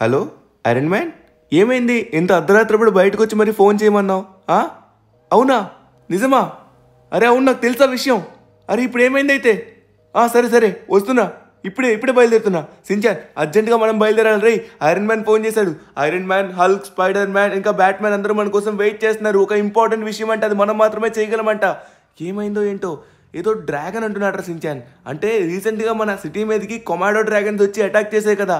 hello Iron man ఏమైంది ఇంత అర్ధరాత్రి కూడా బయటకు వచ్చి మరి ఫోన్ చేయమన్నావు అవునా నిజమా అరే అవును నాకు తెలుసా విషయం అరే ఇప్పుడు ఏమైంది అయితే సరే సరే వస్తున్నా ఇప్పుడే ఇప్పుడే బయలుదేరుతున్నా సించాన్ అర్జెంటుగా మనం బయలుదేరాలి రే ఐరన్ మ్యాన్ ఫోన్ చేశాడు Iron Man Hulk Spider Man ఇంకా బ్యాట్ మ్యాన్ అందరూ మన కోసం వెయిట్ చేస్తున్నారు ఒక ఇంపార్టెంట్ విషయం అంటే అది మనం మాత్రమే చేయగలమంట ఏమైందో ఏంటో ఏదో డ్రాగన్ అంటున్నాడు సించాన్ అంటే రీసెంట్గా మన సిటీ మీదకి కొమాడో డ్రాగన్స్ వచ్చి అటాక్ చేసాయి కదా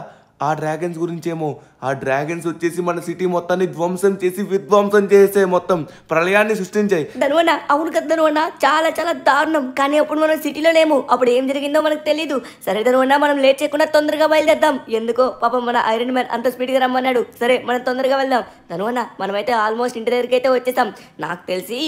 ఆ డ్రాగన్స్ గురించి ఏమో ఆ డ్రాగన్స్ వచ్చేసి మన సిటీ మొత్తాన్ని ధ్వంసం చేసి విధ్వంసం చేసే మొత్తం ప్రళయాన్ని సృష్టించాయి ధనువన్న అవును కదా ధనువన్న చాలా చాలా దారుణం కానీ అప్పుడు మనం సిటీలో లేము అప్పుడు ఏం జరిగిందో మనకు తెలియదు సరే ధనువన్న మనం లేట్ చేయకుండా తొందరగా బయలుదేద్దాం ఎందుకో పాపం మన ఐరన్ మ్యాన్ అంత స్పీడ్గా రమ్మన్నాడు సరే మనం తొందరగా వెళ్దాం ధనువన్న మనమైతే ఆల్మోస్ట్ ఇంటి దగ్గరికి అయితే వచ్చేసాం నాకు తెలిసి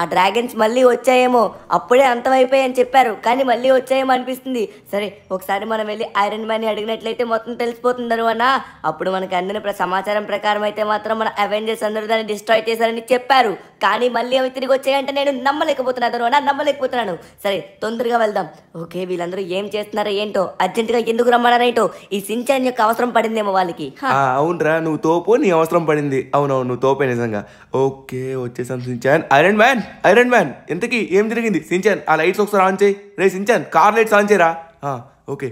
ఆ డ్రాగన్స్ మళ్ళీ వచ్చాయేమో అప్పుడే అంతమైపోయాయని చెప్పారు కానీ మళ్ళీ వచ్చాయేమో అనిపిస్తుంది సరే ఒకసారి మనం వెళ్ళి ఐరన్ మ్యాన్ అడిగినట్లయితే మొత్తం తెలిసిపోతుంది ధనువన్న అప్పుడు మనకి అందిన సమాచారం ప్రకారం అయితే మాత్రం మన అవెంజర్స్ అందరూ దాన్ని డిస్ట్రాయ్ చేశారని చెప్పారు కానీ మళ్ళీ అవి తిరిగి వచ్చాయంటే నేను నమ్మలేకపోతున్నాను అరుణ నమ్మలేకపోతున్నాను సరే తొందరగా వెళ్దాం ఓకే వీళ్ళందరూ ఏం చేస్తున్నారో ఏంటో అర్జెంటుగా ఎందుకు రమ్మన్నారేంటో ఈ సించాన్ యొక్క అవసరం పడిందేమో వాళ్ళకి అవునరా నువ్వు తోపు నీ అవసరం పడింది అవునవును నువ్వు తోపే నిజంగా ఓకే వచ్చేసాం Shinchan Iron Man Iron Man ఎంతకి ఏం జరిగింది సించాన్ ఆ లైట్స్ ఒకసారి ఆన్ చేయి రే సించాన్ కార్ లైట్స్ ఆన్ చేయరా ఓకే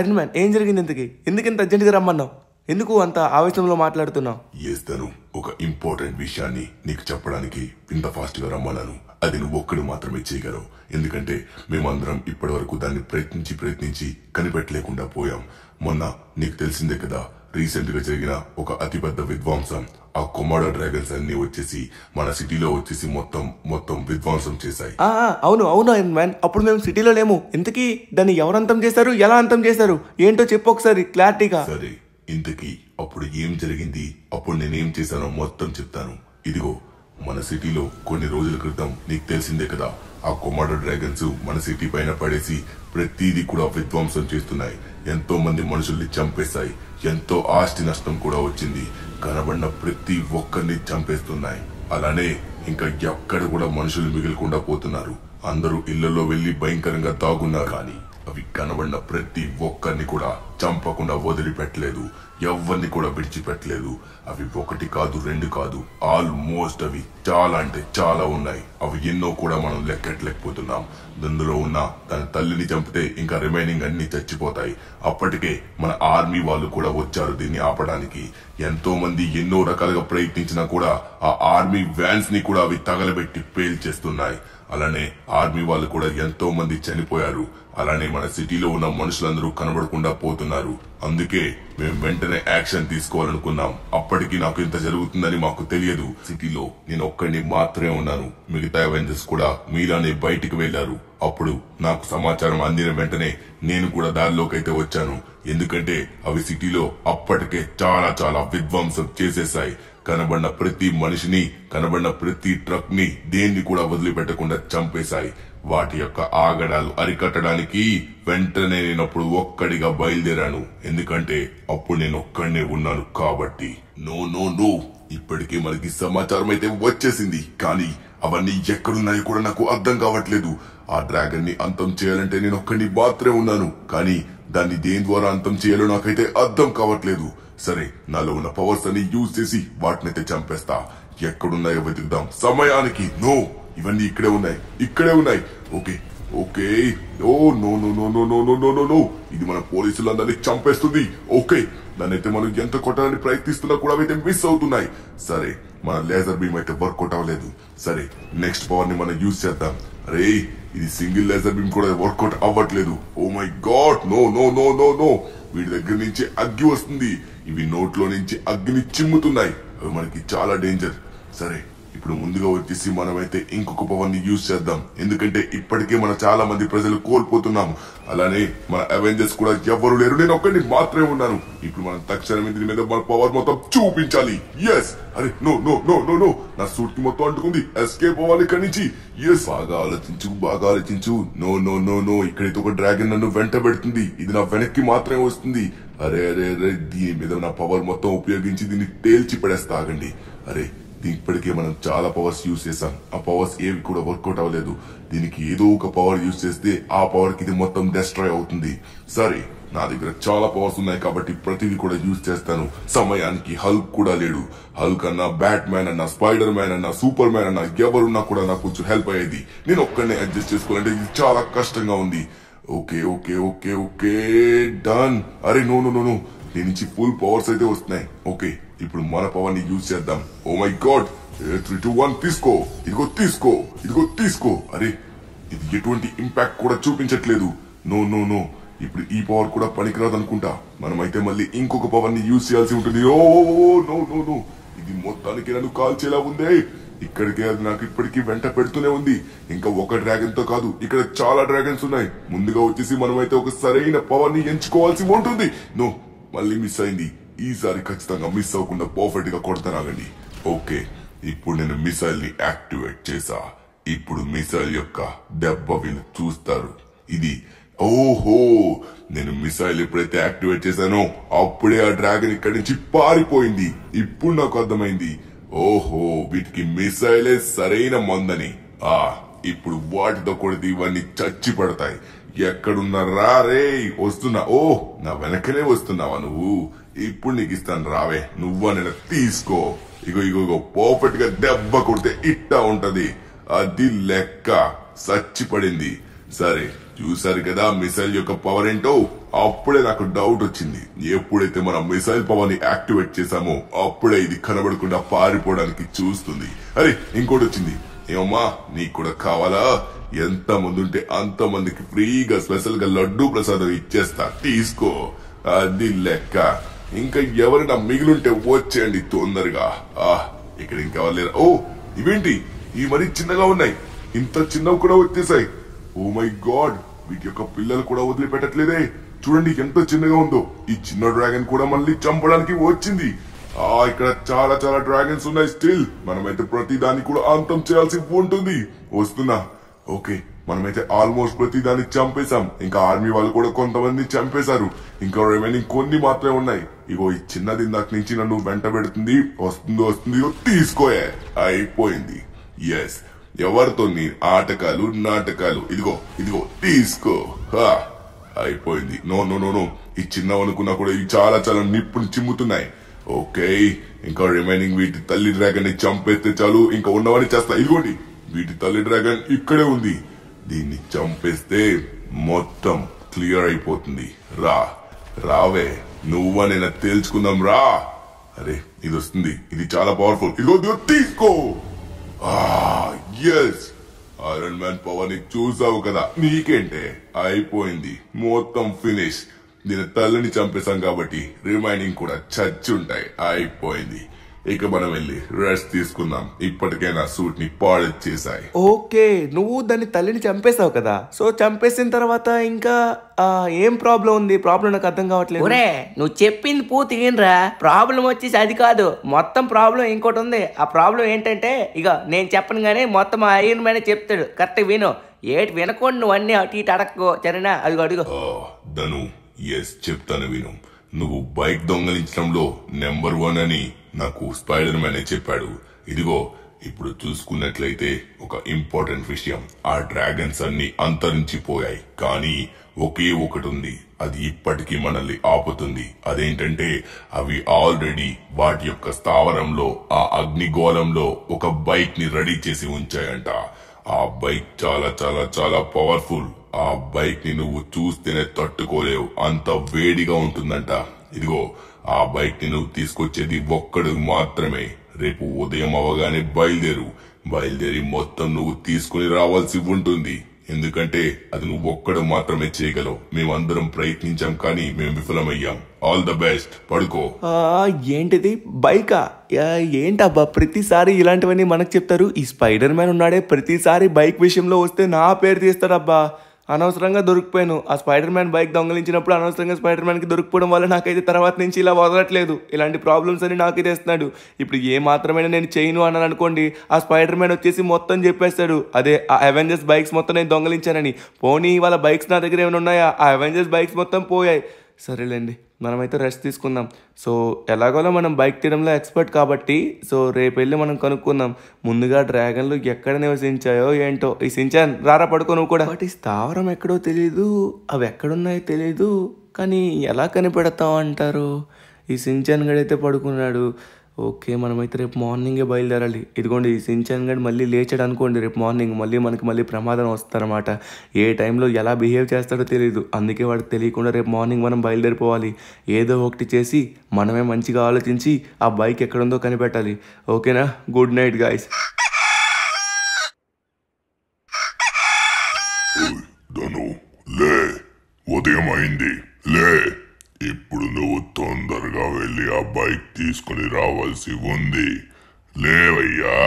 ఐరన్ మ్యాన్ ఏం జరిగింది ఎందుకు ఎందుకు ఇంత అర్జెంట్గా రమ్మన్నావు ఎందుకు అంత ఆవేశంలో మాట్లాడుతున్నావు ఒక ఇంపార్టెంట్ విషయాన్ని నీకు చెప్పడానికి ఇంత ఫాస్ట్ గా రమ్మన్నాను అది నువ్వు ఒక్కడు మాత్రమే చేయగలవు ఎందుకంటే మేమందరం ఇప్పటి వరకు దాన్ని ప్రయత్నించి ప్రయత్నించి కనిపెట్టలేకుండా పోయాం మొన్న నీకు తెలిసిందే కదా రీసెంట్ గా జరిగిన ఒక అతిపెద్ద విధ్వంసం ఆ కొమాడో డ్రాగన్స్ అన్ని వచ్చేసి మన సిటీలో వచ్చేసి మొత్తం మొత్తం విధ్వంసం చేశాయి అవును అవును మ్యాన్ అప్పుడు మేము సిటీలో లేము ఇంతకీ దాన్ని ఎవరు అంతం చేశారు ఎలా అంతం చేశారు ఏంటో చెప్పు ఒకసారి క్లారిటీగా సరే ఇంతకీ అప్పుడు ఏం జరిగింది అప్పుడు నేనేం చేశానో మొత్తం చెప్తాను ఇదిగో మన సిటీలో కొన్ని రోజుల క్రితం నీకు తెలిసిందే కదా ఆ కొమాడ డ్రాగన్స్ మన సిటీ పైన పడేసి ప్రతిదీ కూడా విధ్వంసం చేస్తున్నాయి ఎంతో మంది మనుషుల్ని చంపేశాయి ఎంతో ఆస్తి నష్టం కూడా వచ్చింది కనబడిన ప్రతి ఒక్కరిని చంపేస్తున్నాయి అలానే ఇంకా ఎక్కడ కూడా మనుషులు మిగిలకుండా పోతున్నారు అందరూ ఇళ్లలో వెళ్లి భయంకరంగా తాగున్నారు కానీ అవి కనబడిన ప్రతి ఒక్కరిని కూడా చంపకుండా వదిలిపెట్టలేదు ఎవరిని కూడా విడిచిపెట్టలేదు అవి ఒకటి కాదు రెండు కాదు ఆల్మోస్ట్ అవి చాలా అంటే చాలా ఉన్నాయి అవి ఎన్నో కూడా మనం లెక్కట్లేకపోతున్నాం అందులో ఉన్న తన తల్లిని చంపితే ఇంకా రిమైనింగ్ అన్ని చచ్చిపోతాయి అప్పటికే మన ఆర్మీ వాళ్ళు కూడా వచ్చారు దీన్ని ఆపడానికి ఎంతో మంది ఎన్నో రకాలుగా ప్రయత్నించినా కూడా ఆ ఆర్మీ వ్యాన్స్ ని కూడా అవి తగలబెట్టి పేల్ చేస్తున్నాయి అలానే ఆర్మీ వాళ్ళు కూడా ఎంతో మంది చనిపోయారు అలానే మన సిటీలో ఉన్న మనుషులందరూ కనబడకుండా పోతున్నారు అందుకే మేము వెంటనే యాక్షన్ తీసుకోవాలనుకున్నాం అప్పటికి నాకు ఇంత జరుగుతుందని మాకు తెలియదు సిటీలో నేను ఒక్కడిని మాత్రమే ఉన్నాను మిగతా అవెంజర్స్ కూడా మీలానే బయటికి వెళ్లారు అప్పుడు నాకు సమాచారం అందిన వెంటనే నేను కూడా అయితే వచ్చాను ఎందుకంటే అవి సిటీలో అప్పటికే చాలా చాలా విధ్వంసం చేసేసాయి కనబడిన ప్రతి మనిషిని కనబడిన ప్రతి ట్రక్ ని దేన్ని కూడా వదిలిపెట్టకుండా చంపేశాయి వాటి యొక్క ఆగడాలు అరికట్టడానికి వెంటనే నేను అప్పుడు ఒక్కడిగా బయలుదేరాను ఎందుకంటే అప్పుడు నేను ఒక్కడనే ఉన్నాను కాబట్టి నో నో నో ఇప్పటికే మనకి సమాచారం అయితే వచ్చేసింది కానీ అవన్నీ ఎక్కడున్నాయో కూడా నాకు అర్థం కావట్లేదు ఆ డ్రాగన్ ని అంతం చేయాలంటే నేను ఒక్కడిని మాత్రమే ఉన్నాను కానీ దాన్ని దేని ద్వారా అంతం చేయాలో నాకైతే అర్థం కావట్లేదు సరే నాలో ఉన్న పవర్స్ అన్ని యూజ్ చేసి వాటినైతే చంపేస్తా ఎక్కడున్నాయో వెతుకుదాం సమయానికి నో ఇవన్నీ ఇక్కడే ఉన్నాయి ఇక్కడే ఉన్నాయి okay okay no no no no no no no no no no ఇది మన పోలీసులందరినీ చంపేస్తుంది ఓకే అయితే మనం ఎంత కొట్టాలని ప్రయత్నిస్తున్నా కూడా అయితే మిస్ అవుతున్నాయి సరే మన లేజర్ బీమ్ అయితే వర్కౌట్ అవ్వలేదు సరే నెక్స్ట్ పవర్ ని మనం యూజ్ చేద్దాం అరే ఇది సింగిల్ లేజర్ బీమ్ కూడా వర్కౌట్ అవ్వట్లేదు oh my god no no no no no వీడి దగ్గర నుంచి అగ్గి వస్తుంది ఇవి నోట్లో నుంచి అగ్గిని చిమ్ముతున్నాయి అవి మనకి చాలా డేంజర్ సరే ఇప్పుడు ముందుగా వచ్చేసి మనమైతే ఇంకొక పవర్ ని యూజ్ చేద్దాం ఎందుకంటే ఇప్పటికే మన చాలా మంది ప్రజలు కోల్పోతున్నాము అలానే మన అవెంజర్స్ కూడా ఎవ్వరు లేరు నేను ఒక్కడిని మాత్రమే ఉన్నాను ఇప్పుడు మనం తక్షణమే దీని మీద మన పవర్ మొత్తం చూపించాలి ఎస్ అరే no no no no no నా సూట్ కి మొత్తం అంటుకుంది ఎస్కేప్ అవ్వాలి ఇక్కడి నుంచి ఎస్ బాగా ఆలోచించు బాగా ఆలోచించు నో నో నో నో ఇక్కడైతే ఒక డ్రాగన్ నన్ను వెంట పెడుతుంది ఇది నా వెనక్కి మాత్రమే వస్తుంది అరే అరే అరే దీని మీద నా పవర్ మొత్తం ఉపయోగించి దీన్ని తేల్చి పడేస్తాగండి అరే ఇప్పటికే మనం చాలా పవర్స్ యూజ్ చేసాం ఆ పవర్స్ ఏవి కూడా వర్కౌట్ అవ్వలేదు దీనికి ఏదో ఒక పవర్ యూజ్ చేస్తే ఆ పవర్ కి ఇది మొత్తం డెస్ట్రాయ్ అవుతుంది సరే నా దగ్గర చాలా పవర్స్ ఉన్నాయి కాబట్టి ప్రతిదీ కూడా యూజ్ చేస్తాను సమయానికి హల్క్ కూడా లేడు హల్క్ అన్న బ్యాట్ మ్యాన్ అన్న స్పైడర్ మ్యాన్ అన్న సూపర్ మ్యాన్ అన్న ఎవరున్నా కూడా నాకు కొంచెం హెల్ప్ అయ్యేది నేను ఒక్కడనే అడ్జస్ట్ చేసుకోవాలంటే ఇది చాలా కష్టంగా ఉంది okay okay okay okay done అరే నో నో నో నో దీని నుంచి ఫుల్ పవర్స్ అయితే వస్తున్నాయి ఓకే ఇప్పుడు మన పవర్ ని యూజ్ చేద్దాం oh my god three two one తీసుకో ఇదిగో తీసుకో ఇదిగో తీసుకో అరే ఇది ఎటువంటి ఇంపాక్ట్ కూడా చూపించట్లేదు నో నో నో ఇప్పుడు ఈ పవర్ కూడా పనికిరాదు అనుకుంటా మనమైతే మళ్ళీ ఇంకొక పవర్ ని యూజ్ చేయాల్సి ఉంటుంది ఓ నో నో నో ఇది మొత్తానికి నన్ను కాల్చేలా ఉందే ఇక్కడికే అది నాకు ఇప్పటికీ వెంట పెడుతూనే ఉంది ఇంకా ఒక డ్రాగన్ తో కాదు ఇక్కడ చాలా డ్రాగన్స్ ఉన్నాయి ముందుగా వచ్చేసి మనమైతే ఒక సరైన పవర్ ని ఎంచుకోవాల్సి ఉంటుంది నో మళ్ళీ మిస్ అయింది ఈసారి ఖచ్చితంగా మిస్ అవ్వకుండా పర్ఫెక్ట్ గా కొడతానాగండి ఓకే ఇప్పుడు నేను మిసైల్ ని యాక్టివేట్ చేసా ఇప్పుడు మిసైల్ యొక్క దెబ్బ వీళ్ళు చూస్తారు ఇది ఓహో నేను మిసైల్ ఎప్పుడైతే యాక్టివేట్ చేశానో అప్పుడే ఆ డ్రాగన్ ఇక్కడి నుంచి పారిపోయింది ఇప్పుడు నాకు అర్థమైంది ఓహో వీటికి మిసైలే సరైన మందని ఆ ఇప్పుడు వాటితో కూడా ఇవన్నీ చచ్చి పడతాయి ఎక్కడున్నారా రే వస్తున్నా ఓ నా వెనకనే వస్తున్నావా నువ్వు ఇప్పుడు నీకు ఇస్తాను రావే నువ్వు నేను తీసుకో ఇగో ఇగో ఇగో పర్ఫెక్ట్ గా దెబ్బ కొడితే ఇట్టా ఉంటది అది లెక్క సచ్చిపడింది సరే చూసారు కదా మిసైల్ యొక్క పవర్ ఏంటో అప్పుడే నాకు డౌట్ వచ్చింది ఎప్పుడైతే మనం మిసైల్ పవర్ ని యాక్టివేట్ చేసామో అప్పుడే ఇది కనబడకుండా పారిపోవడానికి చూస్తుంది అరే ఇంకోటి వచ్చింది ఏమమ్మా నీకు కూడా కావాలా ఎంత మంది ఉంటే అంత మందికి ఫ్రీగా స్పెషల్ గా లడ్డూ ప్రసాదం ఇచ్చేస్తా తీసుకో అది లెక్క ఇంకా ఎవరైనా మిగిలింటే వచ్చేయండి తొందరగా ఆ ఇక్కడ ఇంకెవరు లేరు ఓ ఇవేంటి ఇవి మరీ చిన్నగా ఉన్నాయి ఇంత చిన్నవి కూడా వచ్చేసాయి ఓ మై గాడ్ వీటి యొక్క పిల్లలు కూడా వదిలిపెట్టట్లేదే చూడండి ఎంత చిన్నగా ఉందో ఈ చిన్న డ్రాగన్ కూడా మళ్ళీ చంపడానికి వచ్చింది ఆ ఇక్కడ చాలా చాలా డ్రాగన్స్ ఉన్నాయి స్టిల్ మనమైతే ప్రతి దాన్ని కూడా అంతం చేయాల్సి ఉంటుంది వస్తున్నా ఓకే మనమైతే ఆల్మోస్ట్ ప్రతి దాన్ని చంపేశాం ఇంకా ఆర్మీ వాళ్ళు కూడా కొంతమంది చంపేశారు ఇంకా రిమైనింగ్ కొన్ని మాత్రమే ఉన్నాయి ఇగో ఈ చిన్నది ఇందాక నుంచి నన్ను వెంట పెడుతుంది వస్తుంది వస్తుంది తీసుకోయే అయిపోయింది ఎస్ ఎవరితో నీ ఆటకాలు నాటకాలు ఇదిగో ఇదిగో తీసుకో అయిపోయింది నో నో నో నో ఈ అనుకున్నా కూడా ఇవి చాలా చాలా నిప్పుని చిమ్ముతున్నాయి ఓకే ఇంకా రిమైనింగ్ వీటి తల్లి డ్రాగన్ ని చంపేస్తే చాలు ఇంకా ఉన్నవని చేస్తా ఇదిగోండి వీటి తల్లి డ్రాగన్ ఇక్కడే ఉంది దీన్ని చంపేస్తే మొత్తం క్లియర్ అయిపోతుంది రా రావే నేను తేల్చుకుందాం రా అరే ఇది వస్తుంది ఇది చాలా పవర్ఫుల్ ఇదిగో తీసుకో ఐరన్ మ్యాన్ పవర్ ని చూసావు కదా నీకేంటే అయిపోయింది మొత్తం ఫినిష్ దీని తల్లిని చంపేశాం కాబట్టి రిమైనింగ్ కూడా చచ్చి ఉంటాయి అయిపోయింది ఇక మనం వెళ్ళి రెస్ట్ తీసుకుందాం ఇప్పటికైనా సూట్ ని పాడు చేశాయి ఓకే నువ్వు దాన్ని తల్లిని చంపేశావు కదా సో చంపేసిన తర్వాత ఇంకా ఏం ప్రాబ్లం ఉంది ప్రాబ్లం నాకు అర్థం కావట్లేదు నువ్వు చెప్పింది పూర్తి ఏంరా ప్రాబ్లం వచ్చేసి అది కాదు మొత్తం ప్రాబ్లం ఇంకోటి ఉంది ఆ ప్రాబ్లం ఏంటంటే ఇక నేను చెప్పను గానీ మొత్తం అయ్యను మీద చెప్తాడు కరెక్ట్ విను ఏటి వినకుండా నువ్వు అన్ని అటు ఇటు అడక్కో చరేనా అది అడుగు ధను ఎస్ చెప్తాను విను నువ్వు బైక్ దొంగలించడంలో నెంబర్ వన్ అని నాకు స్పైడర్ అని చెప్పాడు ఇదిగో ఇప్పుడు చూసుకున్నట్లయితే ఒక ఇంపార్టెంట్ విషయం ఆ డ్రాగన్స్ అన్ని అంతరించిపోయాయి కానీ ఒకే ఒకటి ఉంది అది ఇప్పటికీ మనల్ని ఆపుతుంది అదేంటంటే అవి ఆల్రెడీ వాటి యొక్క స్థావరంలో ఆ అగ్నిగోళంలో ఒక బైక్ ని రెడీ చేసి ఉంచాయంట ఆ బైక్ చాలా చాలా చాలా పవర్ఫుల్ ఆ బైక్ ని నువ్వు చూస్తేనే తట్టుకోలేవు అంత వేడిగా ఉంటుందంట ఇదిగో ఆ బైక్ ని నువ్వు తీసుకొచ్చేది ఒక్కడు మాత్రమే రేపు ఉదయం అవగానే బయలుదేరు బయలుదేరి మొత్తం నువ్వు తీసుకుని రావాల్సి ఉంటుంది ఎందుకంటే అది నువ్వు ఒక్కడు మాత్రమే చేయగలవు మేమందరం ప్రయత్నించాం కానీ మేము విఫలమయ్యాం ఆల్ ద బెస్ట్ పడుకో ఏంటిది బైకా ఏంటబ్బా ప్రతిసారి ఇలాంటివన్నీ మనకు చెప్తారు ఈ స్పైడర్ మ్యాన్ ఉన్నాడే ప్రతిసారి బైక్ విషయంలో వస్తే నా పేరు తీస్తాడబ్బా అనవసరంగా దొరికిపోయాను ఆ స్పైడర్ మ్యాన్ బైక్ దొంగలించినప్పుడు అనవసరంగా స్పైడర్ మ్యాన్కి దొరికిపోవడం వల్ల నాకైతే తర్వాత నుంచి ఇలా వదలట్లేదు ఇలాంటి ప్రాబ్లమ్స్ అని నాకైతే ఇస్తున్నాడు ఇప్పుడు ఏ మాత్రమైనా నేను చేయను అని అనుకోండి ఆ స్పైడర్ మ్యాన్ వచ్చేసి మొత్తం చెప్పేస్తాడు అదే ఆ అవెంజర్స్ బైక్స్ మొత్తం నేను దొంగలించానని పోనీ వాళ్ళ బైక్స్ నా దగ్గర ఏమైనా ఉన్నాయా ఆ అవెంజర్స్ బైక్స్ మొత్తం పోయాయి సరేలేండి మనమైతే రెస్ట్ తీసుకుందాం సో ఎలాగోలా మనం బైక్ తీయడంలో ఎక్స్పర్ట్ కాబట్టి సో రేపు వెళ్ళి మనం కనుక్కుందాం ముందుగా డ్రాగన్లు ఎక్కడ నివసించాయో ఏంటో ఈ సించాన్ రారా పడుకో నువ్వు కూడా వాటి స్థావరం ఎక్కడో తెలీదు అవి ఎక్కడున్నాయో తెలీదు కానీ ఎలా కనిపెడతావు అంటారు ఈ సించాన్ గడైతే పడుకున్నాడు ఓకే మనమైతే రేపు మార్నింగే బయలుదేరాలి ఇదిగోండి సించాన్ గడ్ మళ్ళీ లేచాడు అనుకోండి రేపు మార్నింగ్ మళ్ళీ మనకి మళ్ళీ ప్రమాదం వస్తారన్నమాట ఏ టైంలో ఎలా బిహేవ్ చేస్తాడో తెలియదు అందుకే వాడికి తెలియకుండా రేపు మార్నింగ్ మనం బయలుదేరిపోవాలి ఏదో ఒకటి చేసి మనమే మంచిగా ఆలోచించి ఆ బైక్ ఎక్కడుందో కనిపెట్టాలి ఓకేనా గుడ్ నైట్ గాయస్ ఉదయం అయింది లే ఇప్పుడు నువ్వు తొందరగా వెళ్ళి ఆ బైక్ తీసుకుని రావాల్సి ఉంది లేవయ్యా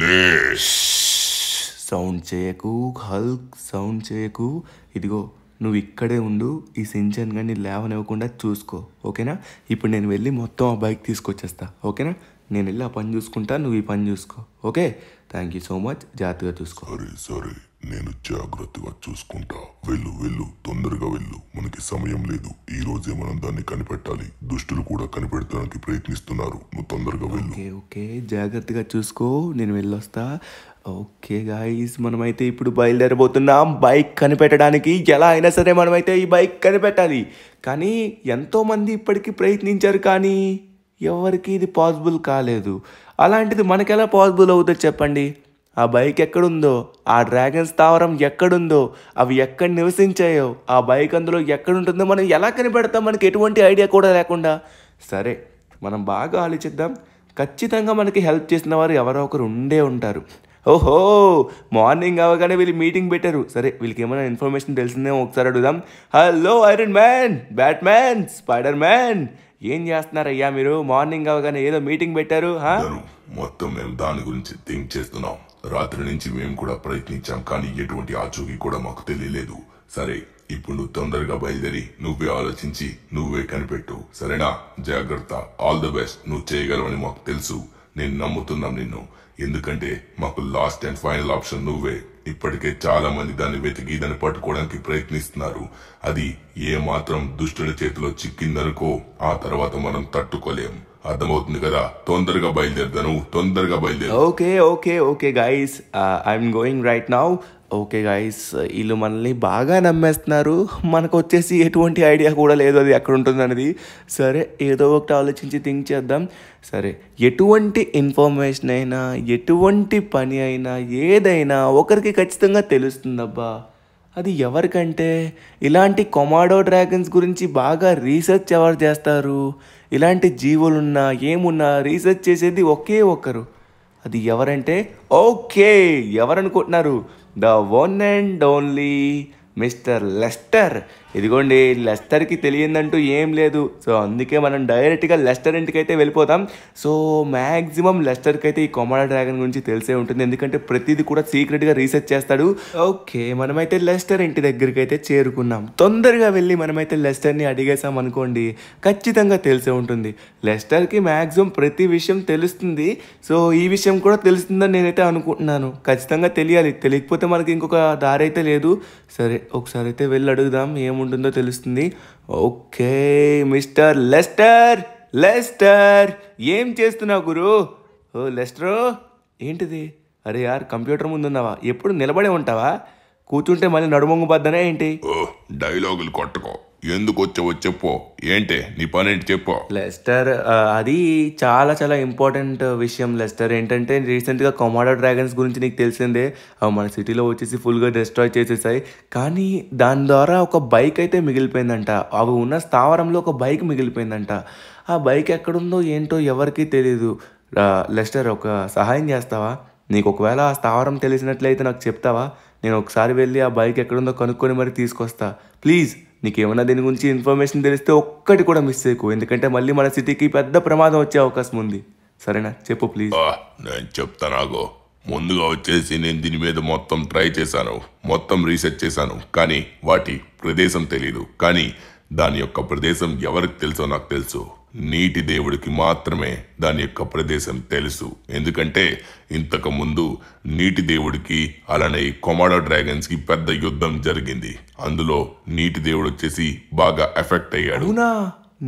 లే సౌండ్ చేయకు హల్క్ సౌండ్ చేయకు ఇదిగో నువ్వు ఇక్కడే ఉండు ఈ సించన్ కానీ లేవనివ్వకుండా చూసుకో ఓకేనా ఇప్పుడు నేను వెళ్ళి మొత్తం ఆ బైక్ తీసుకొచ్చేస్తా ఓకేనా నేను వెళ్ళి ఆ పని చూసుకుంటా నువ్వు ఈ పని చూసుకో okay thank you so much జాగ్రత్తగా చూసుకో సారీ సరే నేను జాగ్రత్తగా చూసుకుంటా వెళ్ళు వెళ్ళు తొందరగా వెళ్ళు మనకి సమయం లేదు ఈ రోజే మనం దాన్ని కనిపెట్టాలి దుష్టులు కూడా కనిపెట్టడానికి ప్రయత్నిస్తున్నారు నువ్వు తొందరగా వెళ్ళు ఓకే జాగ్రత్తగా చూసుకో నేను వెళ్ళొస్తా ఓకే గాయస్ మనమైతే ఇప్పుడు బయలుదేరబోతున్నాం బైక్ కనిపెట్టడానికి ఎలా అయినా సరే మనమైతే ఈ బైక్ కనిపెట్టాలి కానీ ఎంతోమంది ఇప్పటికీ ప్రయత్నించారు కానీ ఎవరికి ఇది పాసిబుల్ కాలేదు అలాంటిది మనకెలా పాసిబుల్ అవుతుంది చెప్పండి ఆ బైక్ ఎక్కడుందో ఆ డ్రాగన్ స్థావరం ఎక్కడుందో అవి ఎక్కడ నివసించాయో ఆ బైక్ అందులో ఎక్కడుంటుందో మనం ఎలా కనిపెడతాం మనకి ఎటువంటి ఐడియా కూడా లేకుండా సరే మనం బాగా ఆలోచిద్దాం ఖచ్చితంగా మనకి హెల్ప్ చేసిన వారు ఎవరో ఒకరు ఉండే ఉంటారు ఓహో మార్నింగ్ అవగానే వీళ్ళు మీటింగ్ పెట్టారు సరే వీళ్ళకి ఏమైనా ఇన్ఫర్మేషన్ తెలిసిందేమో ఒకసారి అడుగుదాం hello Iron Man Batman Spider Man ఏం చేస్తున్నారయ్యా మీరు మార్నింగ్ అవగానే ఏదో మీటింగ్ పెట్టారు మొత్తం మేము దాని గురించి థింక్ చేస్తున్నాం రాత్రి నుంచి మేము కూడా ప్రయత్నించాం కానీ ఎటువంటి ఆచూకీ కూడా మాకు తెలియలేదు సరే ఇప్పుడు నువ్వు తొందరగా బయలుదేరి నువ్వే ఆలోచించి నువ్వే కనిపెట్టు సరేనా జాగ్రత్త ఆల్ ద బెస్ట్ నువ్వు చేయగలవని మాకు తెలుసు నేను నమ్ముతున్నాం నిన్ను ఎందుకంటే మాకు లాస్ట్ అండ్ ఫైనల్ ఆప్షన్ నువ్వే ఇప్పటికే చాలా మంది దాన్ని వెతికి దాన్ని పట్టుకోవడానికి ప్రయత్నిస్తున్నారు అది ఏ మాత్రం చేతిలో చిక్కిందనుకో ఆ తర్వాత మనం తట్టుకోలేము అర్థమవుతుంది కదా తొందరగా బయలుదేరుతాను తొందరగా బయలుదేరు okay okay okay guys I'm going right now okay guys వీళ్ళు మనల్ని బాగా నమ్మేస్తున్నారు మనకు వచ్చేసి ఎటువంటి ఐడియా కూడా లేదు అది ఎక్కడ ఉంటుంది అనేది సరే ఏదో ఒకటి ఆలోచించి థింక్ చేద్దాం సరే ఎటువంటి ఇన్ఫర్మేషన్ అయినా ఎటువంటి పని అయినా ఏదైనా ఒకరికి ఖచ్చితంగా తెలుస్తుందబ్బా అది ఎవరికంటే ఇలాంటి కొమాడో డ్రాగన్స్ గురించి బాగా రీసెర్చ్ ఎవరు చేస్తారు ఇలాంటి జీవులున్నా ఏమున్నా రీసెర్చ్ చేసేది ఒకే ఒక్కరు అది ఎవరంటే ఓకే ఎవరనుకుంటున్నారు the one and only mister Lester ఇదిగోండి లెస్టర్కి తెలియదంటూ ఏం లేదు సో అందుకే మనం డైరెక్ట్గా లెస్టర్ ఇంటికి అయితే వెళ్ళిపోతాం సో మ్యాక్సిమం లెస్టర్కి అయితే ఈ కొమడ డ్రాగన్ గురించి తెలిసే ఉంటుంది ఎందుకంటే ప్రతిదీ కూడా సీక్రెట్గా రీసెర్చ్ చేస్తాడు ఓకే మనమైతే లెస్టర్ ఇంటి దగ్గరికి అయితే చేరుకున్నాం తొందరగా వెళ్ళి మనమైతే లెస్టర్ని అడిగేసాం అనుకోండి ఖచ్చితంగా తెలిసే ఉంటుంది లెస్టర్కి మ్యాక్సిమం ప్రతి విషయం తెలుస్తుంది సో ఈ విషయం కూడా తెలుస్తుందని నేనైతే అనుకుంటున్నాను ఖచ్చితంగా తెలియాలి తెలియకపోతే మనకి ఇంకొక దారి అయితే లేదు సరే ఒకసారి అయితే వెళ్ళి అడుగుదాం ఏం ఉంటుందో తెలుస్తుంది ఓకే మిస్టర్ లెస్టర్ లెస్టర్ ఏం చేస్తున్నావు గురు ఓ లెస్టరో ఏంటిది అరే యార్ కంప్యూటర్ ముందు ఉన్నావా ఎప్పుడు నిలబడే ఉంటావా కూర్చుంటే మళ్ళీ నడుమొంగు పద్దనే ఏంటి డైలాగులు కొట్టుకో ఎందుకు వచ్చావో చెప్పు ఏంటి నీ ఏంటి చెప్పు లెస్టర్ అది చాలా చాలా ఇంపార్టెంట్ విషయం లెస్టర్ ఏంటంటే రీసెంట్గా కొమాడో డ్రాగన్స్ గురించి నీకు తెలిసిందే మన సిటీలో వచ్చేసి ఫుల్గా డిస్ట్రాయ్ చేసేసాయి కానీ దాని ద్వారా ఒక బైక్ అయితే మిగిలిపోయిందంట అవి ఉన్న స్థావరంలో ఒక బైక్ మిగిలిపోయిందంట ఆ బైక్ ఎక్కడుందో ఏంటో ఎవరికీ తెలియదు లెస్టర్ ఒక సహాయం చేస్తావా నీకు ఒకవేళ ఆ స్థావరం తెలిసినట్లయితే నాకు చెప్తావా నేను ఒకసారి వెళ్ళి ఆ బైక్ ఎక్కడుందో కనుక్కొని మరి తీసుకొస్తా ప్లీజ్ నీకేమైనా దీని గురించి ఇన్ఫర్మేషన్ తెలిస్తే ఒక్కటి కూడా మిస్ చేయకు ఎందుకంటే మళ్ళీ మన సిటీకి పెద్ద ప్రమాదం వచ్చే అవకాశం ఉంది సరేనా చెప్పు ప్లీజ్ నేను చెప్తానాగో ముందుగా వచ్చేసి నేను దీని మీద మొత్తం ట్రై చేశాను మొత్తం రీసెర్చ్ చేశాను కానీ వాటి ప్రదేశం తెలీదు కానీ దాని యొక్క ప్రదేశం ఎవరికి తెలుసో నాకు తెలుసు నీటి దేవుడికి మాత్రమే దాని యొక్క ప్రదేశం తెలుసు ఎందుకంటే ఇంతకు ముందు నీటి దేవుడికి అలానే కొమాడో డ్రాగన్స్కి పెద్ద యుద్ధం జరిగింది అందులో నీటి దేవుడు వచ్చేసి బాగా ఎఫెక్ట్ అయ్యాడు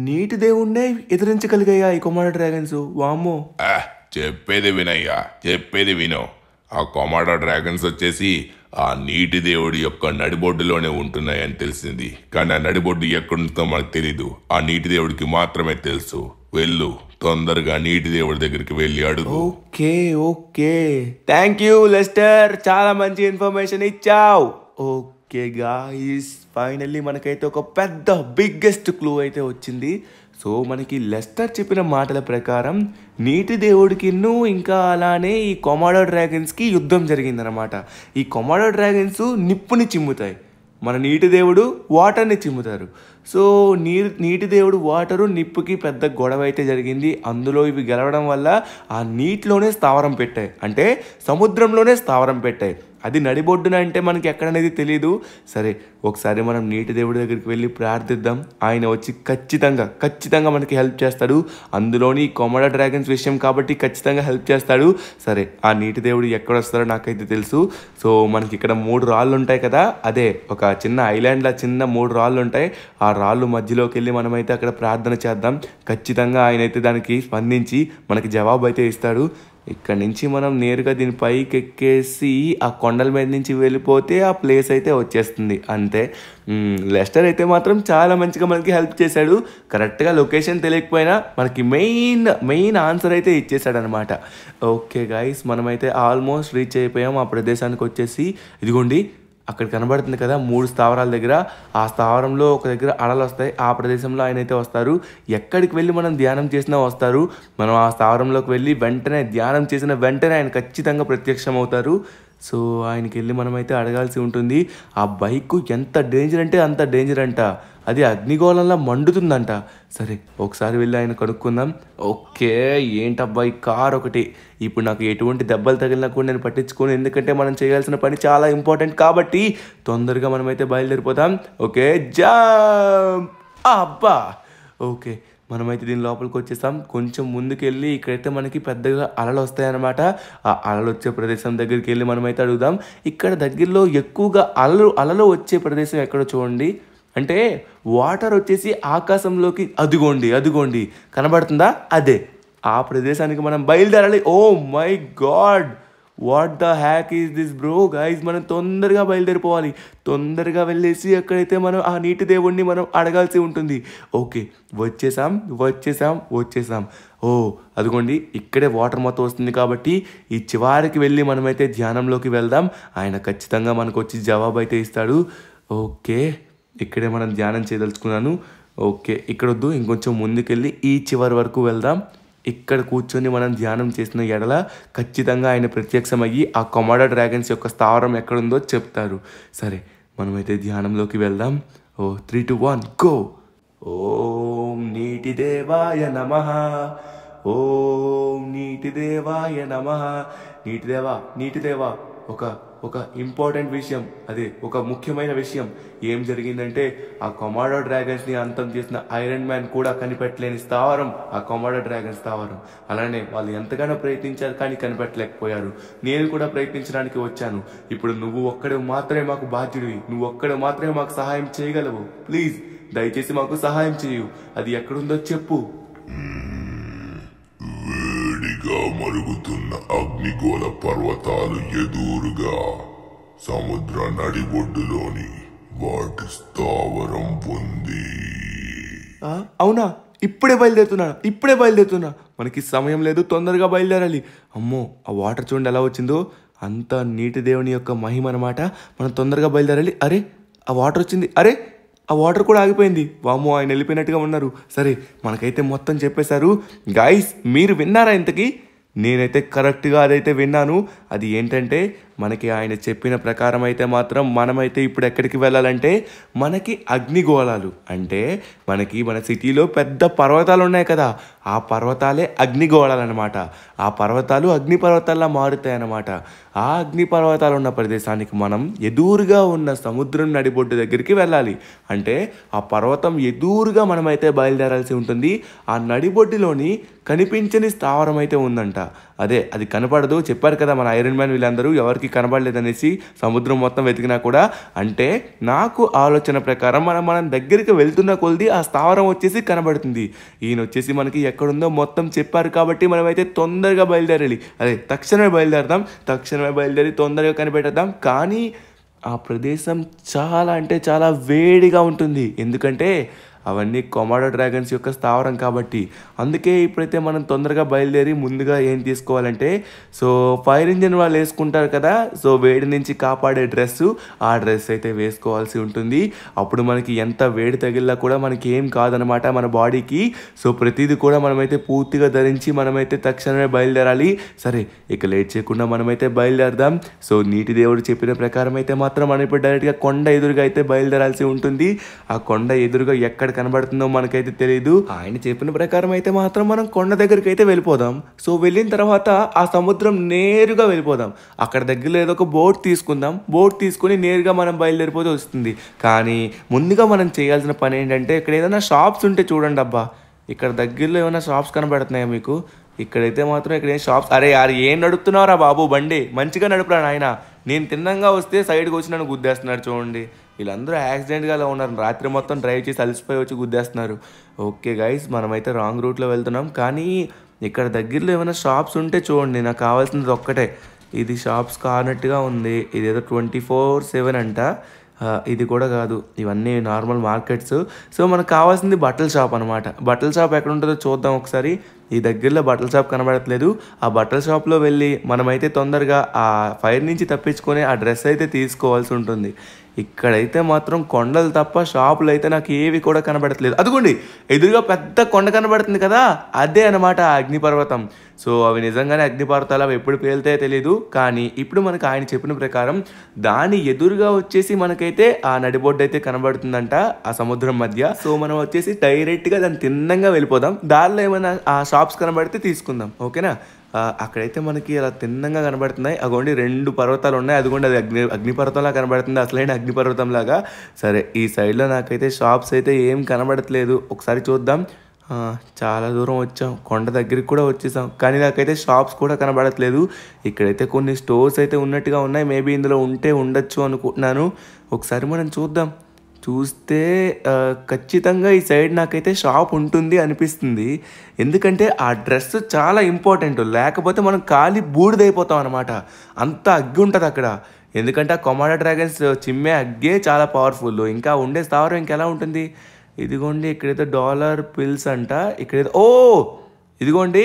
నీటి దేవుణ్ణే ఎదిరించగలిగాయా ఈ కొమాడో డ్రాగన్స్ వామ్మో చెప్పేది వినయ్యా చెప్పేది వినో ఆ కొమాడో డ్రాగన్స్ వచ్చేసి ఆ నీటి దేవుడి యొక్క నడిబొడ్డులోనే ఉంటున్నాయని తెలిసింది కానీ ఆ నడిబొడ్డు ఎక్కడుందో మనకు తెలీదు ఆ నీటి దేవుడికి మాత్రమే తెలుసు వెళ్ళు తొందరగా నీటి దేవుడి దగ్గరికి వెళ్ళి అడుగు okay okay thank you Lester చాలా మంచి ఇన్ఫర్మేషన్ ఇచ్చావు ఓకే గాయస్ ఫైనల్లీ మనకైతే ఒక పెద్ద బిగ్గెస్ట్ క్లూ అయితే వచ్చింది సో మనకి లెస్టర్ చెప్పిన మాటల ప్రకారం నీటి దేవుడికి ఇంకా అలానే ఈ కొమాడో డ్రాగన్స్కి యుద్ధం జరిగిందనమాట ఈ కొమాడో డ్రాగన్స్ నిప్పుని చిమ్ముతాయి మన నీటి దేవుడు వాటర్ని చిమ్ముతారు సో నీరు నీటి దేవుడు వాటరు నిప్పుకి పెద్ద గొడవ అయితే జరిగింది అందులో ఇవి గెలవడం వల్ల ఆ నీటిలోనే స్థావరం పెట్టాయి అంటే సముద్రంలోనే స్థావరం పెట్టాయి అది నడిబొడ్డున అంటే మనకి ఎక్కడనేది తెలియదు సరే ఒకసారి మనం నీటి దేవుడి దగ్గరికి వెళ్ళి ప్రార్థిద్దాం ఆయన వచ్చి ఖచ్చితంగా ఖచ్చితంగా మనకి హెల్ప్ చేస్తాడు అందులోని కొమడ డ్రాగన్స్ విషయం కాబట్టి ఖచ్చితంగా హెల్ప్ చేస్తాడు సరే ఆ నీటి దేవుడు ఎక్కడ వస్తారో నాకైతే తెలుసు సో మనకి ఇక్కడ మూడు రాళ్ళు ఉంటాయి కదా అదే ఒక చిన్న ఐలాండ్లో చిన్న మూడు రాళ్ళు ఉంటాయి ఆ రాళ్ళు మధ్యలోకి వెళ్ళి మనమైతే అక్కడ ప్రార్థన చేద్దాం ఖచ్చితంగా ఆయన అయితే దానికి స్పందించి మనకి జవాబు అయితే ఇస్తాడు ఇక్కడ నుంచి మనం నేరుగా దీని పైకి ఎక్కేసి ఆ కొండల మీద నుంచి వెళ్ళిపోతే ఆ ప్లేస్ అయితే వచ్చేస్తుంది అంతే లెస్టర్ అయితే మాత్రం చాలా మంచిగా మనకి హెల్ప్ చేశాడు కరెక్ట్గా లొకేషన్ తెలియకపోయినా మనకి మెయిన్ మెయిన్ ఆన్సర్ అయితే ఇచ్చేసాడు అనమాట ఓకే గాయస్ మనమైతే ఆల్మోస్ట్ రీచ్ అయిపోయాం ఆ ప్రదేశానికి వచ్చేసి ఇదిగోండి అక్కడ కనబడుతుంది కదా మూడు స్థావరాల దగ్గర ఆ స్థావరంలో ఒక దగ్గర అడలు వస్తాయి ఆ ప్రదేశంలో ఆయన అయితే వస్తారు ఎక్కడికి వెళ్ళి మనం ధ్యానం చేసినా వస్తారు మనం ఆ స్థావరంలోకి వెళ్ళి వెంటనే ధ్యానం చేసిన వెంటనే ఆయన ఖచ్చితంగా ప్రత్యక్షం అవుతారు సో ఆయనకి వెళ్ళి మనమైతే అడగాల్సి ఉంటుంది ఆ బైక్ ఎంత డేంజర్ అంటే అంత డేంజర్ అంట అది అగ్నిగోళంలో మండుతుందంట సరే ఒకసారి వెళ్ళి ఆయన కనుక్కుందాం ఓకే ఏంటబ్బాయి కార్ ఒకటి ఇప్పుడు నాకు ఎటువంటి దెబ్బలు తగిలినా కూడా నేను పట్టించుకోను ఎందుకంటే మనం చేయాల్సిన పని చాలా ఇంపార్టెంట్ కాబట్టి తొందరగా మనమైతే బయలుదేరిపోతాం ఓకే జా అబ్బా ఓకే మనమైతే దీని లోపలికి వచ్చేసాం కొంచెం ముందుకెళ్ళి ఇక్కడైతే మనకి పెద్దగా అలలు వస్తాయన్నమాట ఆ అలలు వచ్చే ప్రదేశం దగ్గరికి వెళ్ళి మనమైతే అడుగుదాం ఇక్కడ దగ్గరలో ఎక్కువగా అలలు అలలు వచ్చే ప్రదేశం ఎక్కడో చూడండి అంటే వాటర్ వచ్చేసి ఆకాశంలోకి అదిగోండి అదిగోండి కనబడుతుందా అదే ఆ ప్రదేశానికి మనం బయలుదేరాలి oh my god what the heck is this bro guys మనం తొందరగా బయలుదేరిపోవాలి తొందరగా వెళ్ళేసి ఎక్కడైతే మనం ఆ నీటి దేవుణ్ణి మనం అడగాల్సి ఉంటుంది ఓకే వచ్చేసాం వచ్చేసాం వచ్చేసాం ఓ అదిగోండి ఇక్కడే వాటర్ మొత్తం వస్తుంది కాబట్టి ఈ చివరికి వెళ్ళి మనమైతే ధ్యానంలోకి వెళ్దాం ఆయన ఖచ్చితంగా మనకు వచ్చి జవాబు అయితే ఇస్తాడు ఓకే ఇక్కడే మనం ధ్యానం చేయదలుచుకున్నాను ఓకే ఇక్కడ వద్దు ఇంకొంచెం ముందుకెళ్ళి ఈ చివరి వరకు వెళ్దాం ఇక్కడ కూర్చొని మనం ధ్యానం చేసిన ఎడల ఖచ్చితంగా ఆయన ప్రత్యక్షమయ్యి ఆ కొమాడ డ్రాగన్స్ యొక్క స్థావరం ఎక్కడుందో చెప్తారు సరే మనమైతే ధ్యానంలోకి వెళ్దాం oh three two one go ఓం నీటి దేవాయ నమ ఓం నీటి దేవాయ నమ నీటి దేవా నీటి దేవా ఒక ఒక ఇంపార్టెంట్ విషయం అదే ఒక ముఖ్యమైన విషయం ఏం జరిగిందంటే ఆ కొమాడో డ్రాగన్స్ ని అంతం చేసిన ఐరన్ మ్యాన్ కూడా కనిపెట్టలేని స్థావరం ఆ కొమాడో డ్రాగన్ స్థావరం అలానే వాళ్ళు ఎంతగానో ప్రయత్నించారు కానీ కనిపెట్టలేకపోయారు నేను కూడా ప్రయత్నించడానికి వచ్చాను ఇప్పుడు నువ్వు ఒక్కడే మాత్రమే మాకు బాధ్యుడివి నువ్వు ఒక్కడే మాత్రమే మాకు సహాయం చేయగలవు ప్లీజ్ దయచేసి మాకు సహాయం చేయు అది ఎక్కడుందో చెప్పు వేడిగా మరుగుతున్న అగ్నిగోళ పర్వతాలు ఎదురుగా సముద్ర నడిబొడ్డులోని వాటి స్థావరం పొంది అవునా ఇప్పుడే బయలుదేరుతున్నా ఇప్పుడే బయలుదేరుతున్నా మనకి సమయం లేదు తొందరగా బయలుదేరాలి అమ్మో ఆ వాటర్ చూడండి ఎలా వచ్చిందో అంత నీటి దేవుని యొక్క మహిమ అనమాట మనం తొందరగా బయలుదేరాలి అరే ఆ వాటర్ వచ్చింది అరే ఆ వాటర్ కూడా ఆగిపోయింది వాము ఆయన వెళ్ళిపోయినట్టుగా ఉన్నారు సరే మనకైతే మొత్తం చెప్పేశారు గాయస్ మీరు విన్నారా ఇంతకీ నేనైతే కరెక్ట్గా అదైతే విన్నాను అది ఏంటంటే మనకి ఆయన చెప్పిన ప్రకారం అయితే మాత్రం మనమైతే ఇప్పుడు ఎక్కడికి వెళ్ళాలంటే మనకి అగ్నిగోళాలు అంటే మనకి మన సిటీలో పెద్ద పర్వతాలు ఉన్నాయి కదా ఆ పర్వతాలే అగ్నిగోళాలు అనమాట ఆ పర్వతాలు అగ్ని పర్వతాల్లో మారుతాయి అన్నమాట ఆ అగ్ని పర్వతాలు ఉన్న ప్రదేశానికి మనం ఎదురుగా ఉన్న సముద్రం నడిబొడ్డు దగ్గరికి వెళ్ళాలి అంటే ఆ పర్వతం ఎదురుగా మనమైతే బయలుదేరాల్సి ఉంటుంది ఆ నడిబొడ్డులోని కనిపించని స్థావరం అయితే ఉందంట అదే అది కనపడదు చెప్పారు కదా మన ఐరన్ మ్యాన్ వీళ్ళందరూ ఎవరికి కనబడలేదనేసి సముద్రం మొత్తం వెతికినా కూడా అంటే నాకు ఆలోచన ప్రకారం మనం మనం దగ్గరికి వెళ్తున్న కొలిది ఆ స్థావరం వచ్చేసి కనబడుతుంది ఈయన వచ్చేసి మనకి ఎక్కడుందో మొత్తం చెప్పారు కాబట్టి మనమైతే తొందరగా బయలుదేరాలి అదే తక్షణమే బయలుదేరదాం తక్షణమే బయలుదేరి తొందరగా కనిపెట్టేద్దాం కానీ ఆ ప్రదేశం చాలా అంటే చాలా వేడిగా ఉంటుంది ఎందుకంటే అవన్నీ కొమాడో డ్రాగన్స్ యొక్క స్థావరం కాబట్టి అందుకే ఇప్పుడైతే మనం తొందరగా బయలుదేరి ముందుగా ఏం తీసుకోవాలంటే సో ఫైర్ ఇంజిన్ వాళ్ళు వేసుకుంటారు కదా సో వేడి నుంచి కాపాడే డ్రెస్ ఆ డ్రెస్ అయితే వేసుకోవాల్సి ఉంటుంది అప్పుడు మనకి ఎంత వేడి తగిలినా కూడా మనకి ఏం కాదనమాట మన బాడీకి సో ప్రతిదీ కూడా మనమైతే పూర్తిగా ధరించి మనమైతే తక్షణమే బయలుదేరాలి సరే ఇక లేట్ చేయకుండా మనమైతే బయలుదేరదాం సో నీటి దేవుడు చెప్పిన ప్రకారం అయితే మాత్రం మనం ఇప్పుడు డైరెక్ట్గా కొండ ఎదురుగా అయితే బయలుదేరాల్సి ఉంటుంది ఆ కొండ ఎదురుగా ఎక్కడ ఎక్కడ కనబడుతుందో మనకైతే తెలియదు ఆయన చెప్పిన ప్రకారం అయితే మాత్రం మనం కొండ దగ్గరికి అయితే వెళ్ళిపోదాం సో వెళ్ళిన తర్వాత ఆ సముద్రం నేరుగా వెళ్ళిపోదాం అక్కడ దగ్గరలో ఏదో ఒక బోట్ తీసుకుందాం బోట్ తీసుకుని నేరుగా మనం బయలుదేరిపోతే వస్తుంది కానీ ముందుగా మనం చేయాల్సిన పని ఏంటంటే ఇక్కడ ఏదైనా షాప్స్ ఉంటే చూడండి అబ్బా ఇక్కడ దగ్గరలో ఏమైనా షాప్స్ కనబడుతున్నాయా మీకు ఇక్కడైతే మాత్రం ఇక్కడ ఏం షాప్స్ అరే యారు ఏం నడుపుతున్నారా బాబు బండి మంచిగా నడుపురాను ఆయన నేను తిన్నంగా వస్తే సైడ్కి వచ్చి నన్ను గుద్దేస్తున్నాడు చూడండి వీళ్ళందరూ యాక్సిడెంట్గా అలా ఉన్నారు రాత్రి మొత్తం డ్రైవ్ చేసి అలసిపోయి వచ్చి గుద్దేస్తున్నారు ఓకే గైస్ మనమైతే రాంగ్ రూట్లో వెళ్తున్నాం కానీ ఇక్కడ దగ్గరలో ఏమైనా షాప్స్ ఉంటే చూడండి నాకు కావాల్సినది ఒక్కటే ఇది షాప్స్ కానట్టుగా ఉంది ఇది ఏదో ట్వంటీ ఫోర్ సెవెన్ అంట ఇది కూడా కాదు ఇవన్నీ నార్మల్ మార్కెట్స్ సో మనకు కావాల్సింది బట్టల షాప్ అనమాట బట్టల షాప్ ఎక్కడ ఉంటుందో చూద్దాం ఒకసారి ఈ దగ్గరలో బట్టల షాప్ కనబడట్లేదు ఆ బట్టల షాప్లో వెళ్ళి మనమైతే తొందరగా ఆ ఫైర్ నుంచి తప్పించుకొని ఆ డ్రెస్ అయితే తీసుకోవాల్సి ఉంటుంది ఇక్కడైతే మాత్రం కొండలు తప్ప షాపులు అయితే నాకు ఏవి కూడా కనబడట్లేదు అదిగోండి ఎదురుగా పెద్ద కొండ కనబడుతుంది కదా అదే అనమాట అగ్నిపర్వతం సో అవి నిజంగానే అగ్నిపర్వతాలు అవి ఎప్పుడు పేలుతాయో తెలియదు కానీ ఇప్పుడు మనకు ఆయన చెప్పిన ప్రకారం దాని ఎదురుగా వచ్చేసి మనకైతే ఆ నడిబొడ్డు అయితే కనబడుతుందంట ఆ సముద్రం మధ్య సో మనం వచ్చేసి డైరెక్ట్గా దాన్ని తిన్నంగా వెళ్ళిపోదాం దారిలో ఏమైనా ఆ షాప్స్ కనబడితే తీసుకుందాం ఓకేనా అక్కడైతే మనకి అలా తిన్నంగా కనబడుతున్నాయి అగోండి రెండు పర్వతాలు ఉన్నాయి అదిగోండి అది అగ్ని అగ్నిపర్వతంలా కనబడుతుంది అసలైన అగ్నిపర్వతం లాగా సరే ఈ సైడ్లో నాకైతే షాప్స్ అయితే ఏం కనబడట్లేదు ఒకసారి చూద్దాం చాలా దూరం వచ్చాం కొండ దగ్గరికి కూడా వచ్చేసాం కానీ నాకైతే షాప్స్ కూడా కనబడట్లేదు ఇక్కడైతే కొన్ని స్టోర్స్ అయితే ఉన్నట్టుగా ఉన్నాయి మేబీ ఇందులో ఉంటే ఉండొచ్చు అనుకుంటున్నాను ఒకసారి మనం చూద్దాం చూస్తే ఖచ్చితంగా ఈ సైడ్ నాకైతే షాప్ ఉంటుంది అనిపిస్తుంది ఎందుకంటే ఆ డ్రెస్ చాలా ఇంపార్టెంట్ లేకపోతే మనం ఖాళీ బూడిదైపోతాం అనమాట అంత అగ్గి ఉంటుంది అక్కడ ఎందుకంటే ఆ కొమాడా డ్రాగన్స్ చిమ్మే అగ్గే చాలా పవర్ఫుల్ ఇంకా ఉండే స్థావరం ఇంకెలా ఉంటుంది ఇదిగోండి ఇక్కడైతే డాలర్ పిల్స్ అంట ఇక్కడైతే ఓ ఇదిగోండి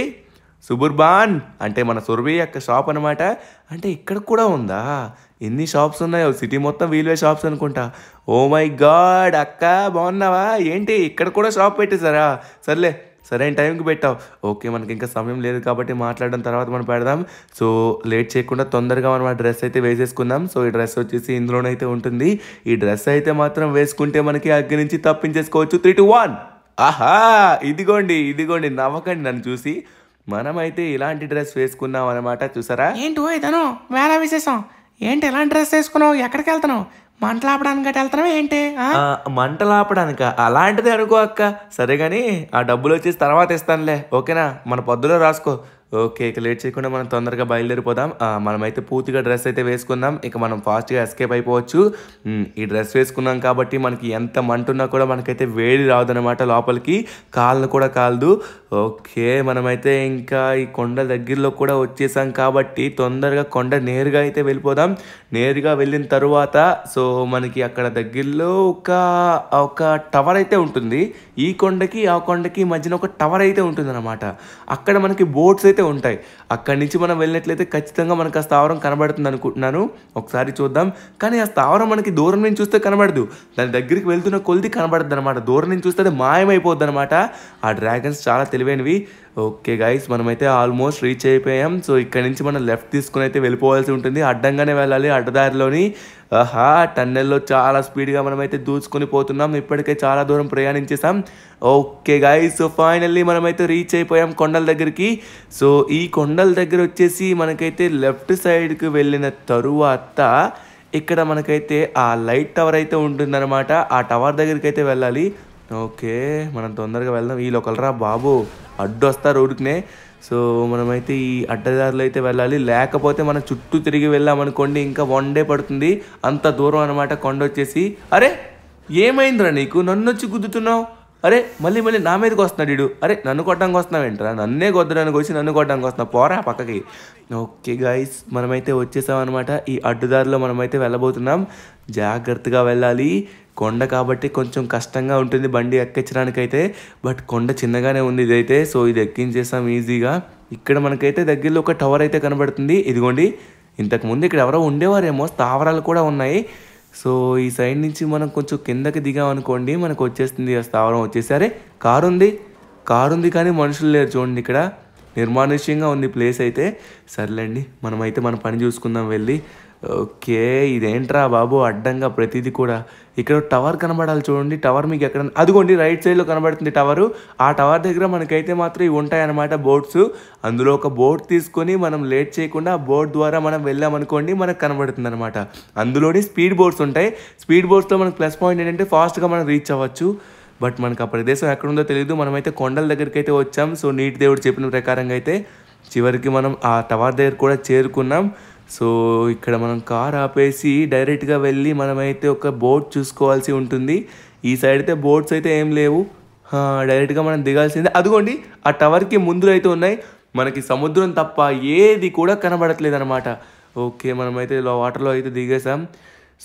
సుబుర్బాన్ అంటే మన సురభి యొక్క షాప్ అనమాట అంటే ఇక్కడ కూడా ఉందా ఎన్ని షాప్స్ ఉన్నాయో సిటీ మొత్తం వీల్వే షాప్స్ అనుకుంటా ఓ మై గాడ్ అక్క బాగున్నావా ఏంటి ఇక్కడ కూడా షాప్ పెట్టేశారా సర్లే సరైన టైంకి పెట్టావు ఓకే మనకి ఇంకా సమయం లేదు కాబట్టి మాట్లాడడం తర్వాత మనం పెడదాం సో లేట్ చేయకుండా తొందరగా మనం ఆ డ్రెస్ అయితే వేసేసుకుందాం సో ఈ డ్రెస్ వచ్చేసి ఇందులోనైతే ఉంటుంది ఈ డ్రెస్ అయితే మాత్రం వేసుకుంటే మనకి అగ్గి నుంచి తప్పించేసుకోవచ్చు త్రీ టు వన్ ఆహా ఇదిగోండి ఇదిగోండి నవ్వకండి నన్ను చూసి మనమైతే ఇలాంటి డ్రెస్ వేసుకున్నాం అనమాట చూసారా ఏంటో ఇతను వేళ విశేషం ఏంటి ఎలాంటి డ్రెస్ వేసుకున్నావు ఎక్కడికి వెళ్తున్నావు మంటలాపడానికి గట్ట వెళ్తున్నావు ఏంటి మంటలాపడానిక అలాంటిది అనుకో అక్క సరే కానీ ఆ డబ్బులు వచ్చేసి తర్వాత ఇస్తానులే ఓకేనా మన పొద్దులో రాసుకో ఓకే ఇక లేట్ చేయకుండా మనం తొందరగా బయలుదేరిపోదాం మనమైతే పూర్తిగా డ్రెస్ అయితే వేసుకుందాం ఇక మనం ఫాస్ట్గా ఎస్కేప్ అయిపోవచ్చు ఈ డ్రెస్ వేసుకున్నాం కాబట్టి మనకి ఎంత మంటున్నా కూడా మనకైతే వేడి అనమాట లోపలికి కాళ్ళు కూడా కాలదు ఓకే మనమైతే ఇంకా ఈ కొండ దగ్గరలో కూడా వచ్చేసాం కాబట్టి తొందరగా కొండ నేరుగా అయితే వెళ్ళిపోదాం నేరుగా వెళ్ళిన తర్వాత సో మనకి అక్కడ దగ్గరలో ఒక ఒక టవర్ అయితే ఉంటుంది ఈ కొండకి ఆ కొండకి మధ్యన ఒక టవర్ అయితే ఉంటుంది అన్నమాట అక్కడ మనకి బోట్స్ అయితే అయితే ఉంటాయి అక్కడి నుంచి మనం వెళ్ళినట్లయితే ఖచ్చితంగా మనకు ఆ స్థావరం కనబడుతుంది అనుకుంటున్నాను ఒకసారి చూద్దాం కానీ ఆ స్థావరం మనకి దూరం నుంచి చూస్తే కనబడదు దాని దగ్గరికి వెళ్తున్న కొలిది కనబడద్దు అనమాట దూరం నుంచి చూస్తే అది మాయమైపోద్ది అనమాట ఆ డ్రాగన్స్ చాలా తెలివైనవి ఓకే గైస్ మనమైతే ఆల్మోస్ట్ రీచ్ అయిపోయాం సో ఇక్కడ నుంచి మనం లెఫ్ట్ తీసుకుని అయితే వెళ్ళిపోవాల్సి ఉంటుంది అడ్డంగానే వెళ్ళాలి అడ్డదారిలోని ఆహా టన్నెల్లో చాలా స్పీడ్గా మనమైతే దూసుకొని పోతున్నాం ఇప్పటికే చాలా దూరం ప్రయాణించేసాం ఓకే గాయ సో ఫైనల్లీ మనమైతే రీచ్ అయిపోయాం కొండల దగ్గరికి సో ఈ కొండల దగ్గర వచ్చేసి మనకైతే లెఫ్ట్ సైడ్కి వెళ్ళిన తరువాత ఇక్కడ మనకైతే ఆ లైట్ టవర్ అయితే ఉంటుందన్నమాట ఆ టవర్ దగ్గరికి అయితే వెళ్ళాలి ఓకే మనం తొందరగా వెళ్దాం ఈ లోకలరా బాబు అడ్డు వస్తారు ఊరికినే సో మనమైతే ఈ అడ్డదారులు అయితే వెళ్ళాలి లేకపోతే మన చుట్టూ తిరిగి వెళ్ళామనుకోండి ఇంకా వన్ డే పడుతుంది అంత దూరం అనమాట కొండ వచ్చేసి అరే ఏమైందిరా నీకు నన్ను వచ్చి గుద్దుతున్నావు అరే మళ్ళీ మళ్ళీ నా మీదకి వస్తున్నాడు ఇడు అరే నన్ను కొట్టడానికి వస్తున్నావు ఏంట్రా నన్నే కొద్దడానికి వచ్చి నన్ను కొట్టడానికి వస్తున్నావు పోరా పక్కకి ఓకే గాయస్ మనమైతే వచ్చేసామన్నమాట ఈ అడ్డుదారిలో మనమైతే వెళ్ళబోతున్నాం జాగ్రత్తగా వెళ్ళాలి కొండ కాబట్టి కొంచెం కష్టంగా ఉంటుంది బండి ఎక్కించడానికైతే బట్ కొండ చిన్నగానే ఉంది ఇదైతే సో ఇది ఎక్కించేసాం ఈజీగా ఇక్కడ మనకైతే దగ్గరలో ఒక టవర్ అయితే కనబడుతుంది ఇదిగోండి ఇంతకుముందు ఇక్కడ ఎవరో ఉండేవారేమో స్థావరాలు కూడా ఉన్నాయి సో ఈ సైడ్ నుంచి మనం కొంచెం కిందకి దిగామనుకోండి మనకు వచ్చేస్తుంది ఆ స్థావరం వచ్చేసరే కారు ఉంది కారు ఉంది కానీ మనుషులు లేరు చూడండి ఇక్కడ నిర్మానుష్యంగా ఉంది ప్లేస్ అయితే సర్లేండి మనమైతే మన పని చూసుకుందాం వెళ్ళి ఓకే ఇదేంట్రా బాబు అడ్డంగా ప్రతిదీ కూడా ఇక్కడ టవర్ కనబడాలి చూడండి టవర్ మీకు ఎక్కడ అదిగోండి రైట్ సైడ్లో కనబడుతుంది టవర్ ఆ టవర్ దగ్గర మనకైతే మాత్రం ఇవి ఉంటాయన్నమాట బోట్స్ అందులో ఒక బోట్ తీసుకొని మనం లేట్ చేయకుండా ఆ బోట్ ద్వారా మనం వెళ్ళామనుకోండి మనకు కనబడుతుంది అనమాట అందులోనే స్పీడ్ బోట్స్ ఉంటాయి స్పీడ్ బోట్స్లో మనకు ప్లస్ పాయింట్ ఏంటంటే ఫాస్ట్గా మనం రీచ్ అవ్వచ్చు బట్ మనకు ఆ ప్రదేశం ఎక్కడుందో తెలియదు మనమైతే కొండల దగ్గరికి అయితే వచ్చాం సో నీటి దేవుడు చెప్పిన ప్రకారంగా అయితే చివరికి మనం ఆ టవర్ దగ్గర కూడా చేరుకున్నాం సో ఇక్కడ మనం కార్ ఆపేసి డైరెక్ట్గా వెళ్ళి మనమైతే ఒక బోట్ చూసుకోవాల్సి ఉంటుంది ఈ సైడ్ అయితే బోట్స్ అయితే ఏం లేవు డైరెక్ట్గా మనం దిగాల్సిందే అదిగోండి ఆ టవర్కి ముందు అయితే ఉన్నాయి మనకి సముద్రం తప్ప ఏది కూడా కనబడట్లేదు అనమాట ఓకే మనమైతే వాటర్లో అయితే దిగేసాం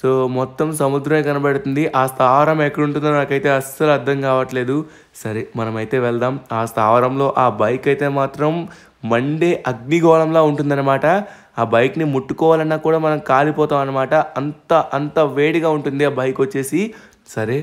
సో మొత్తం సముద్రమే కనబడుతుంది ఆ స్థావరం ఎక్కడుంటుందో నాకైతే అస్సలు అర్థం కావట్లేదు సరే మనమైతే వెళ్దాం ఆ స్థావరంలో ఆ బైక్ అయితే మాత్రం మండే అగ్నిగోళంలా ఉంటుందన్నమాట ఆ బైక్ని ముట్టుకోవాలన్నా కూడా మనం కాలిపోతాం అనమాట అంత అంత వేడిగా ఉంటుంది ఆ బైక్ వచ్చేసి సరే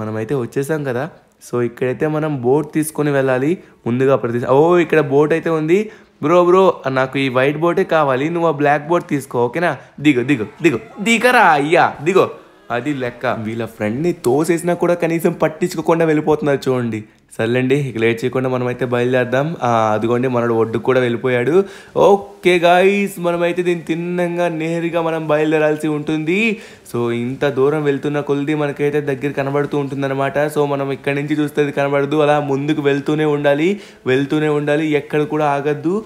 మనమైతే వచ్చేసాం కదా సో ఇక్కడైతే మనం బోట్ తీసుకొని వెళ్ళాలి ముందుగా ప్రతి ఓ ఇక్కడ బోట్ అయితే ఉంది బ్రో బ్రో నాకు ఈ వైట్ బోటే కావాలి నువ్వు ఆ బ్లాక్ బోర్డ్ తీసుకో ఓకేనా దిగు దిగు దిగు దిగరా అయ్యా దిగో అది లెక్క వీళ్ళ ఫ్రెండ్ని తోసేసినా కూడా కనీసం పట్టించుకోకుండా వెళ్ళిపోతున్నారు చూడండి సర్లేండి ఇక లేట్ చేయకుండా మనమైతే బయలుదేరదాం అదిగోండి మనడు ఒడ్డుకు కూడా వెళ్ళిపోయాడు ఓకే గాయస్ మనమైతే దీన్ని తిన్నంగా నేరుగా మనం బయలుదేరాల్సి ఉంటుంది సో ఇంత దూరం వెళ్తున్న కొలిది మనకైతే దగ్గర కనబడుతూ ఉంటుందన్నమాట సో మనం ఇక్కడి నుంచి చూస్తే అది కనబడదు అలా ముందుకు వెళ్తూనే ఉండాలి వెళ్తూనే ఉండాలి ఎక్కడ కూడా ఆగద్దు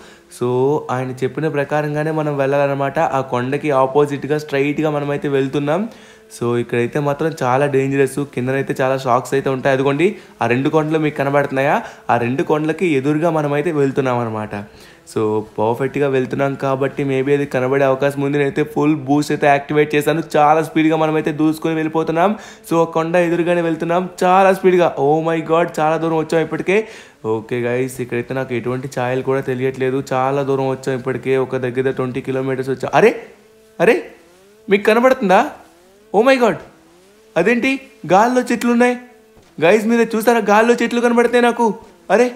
సో ఆయన చెప్పిన ప్రకారంగానే మనం వెళ్ళాలన్నమాట ఆ కొండకి ఆపోజిట్గా స్ట్రైట్గా మనమైతే వెళ్తున్నాం సో ఇక్కడైతే మాత్రం చాలా డేంజరస్ కిందనైతే చాలా షాక్స్ అయితే ఉంటాయి అదిగోండి ఆ రెండు కొండలు మీకు కనబడుతున్నాయా ఆ రెండు కొండలకి ఎదురుగా మనమైతే వెళ్తున్నాం అనమాట సో పర్ఫెక్ట్గా వెళ్తున్నాం కాబట్టి మేబీ అది కనబడే అవకాశం ఉంది నేనైతే ఫుల్ బూస్ట్ అయితే యాక్టివేట్ చేశాను చాలా స్పీడ్గా మనమైతే దూసుకొని వెళ్ళిపోతున్నాం సో కొండ ఎదురుగానే వెళ్తున్నాం చాలా స్పీడ్గా ఓ మై గాడ్ చాలా దూరం వచ్చాం ఇప్పటికే ఓకే గైస్ ఇక్కడైతే నాకు ఎటువంటి ఛాయలు కూడా తెలియట్లేదు చాలా దూరం వచ్చాం ఇప్పటికే ఒక దగ్గర ట్వంటీ కిలోమీటర్స్ వచ్చాం అరే అరే మీకు కనబడుతుందా ఓ మై గాడ్ అదేంటి గాల్లో చెట్లు ఉన్నాయి గైజ్ మీద చూసారా గాల్లో చెట్లు కనబడితే నాకు అరే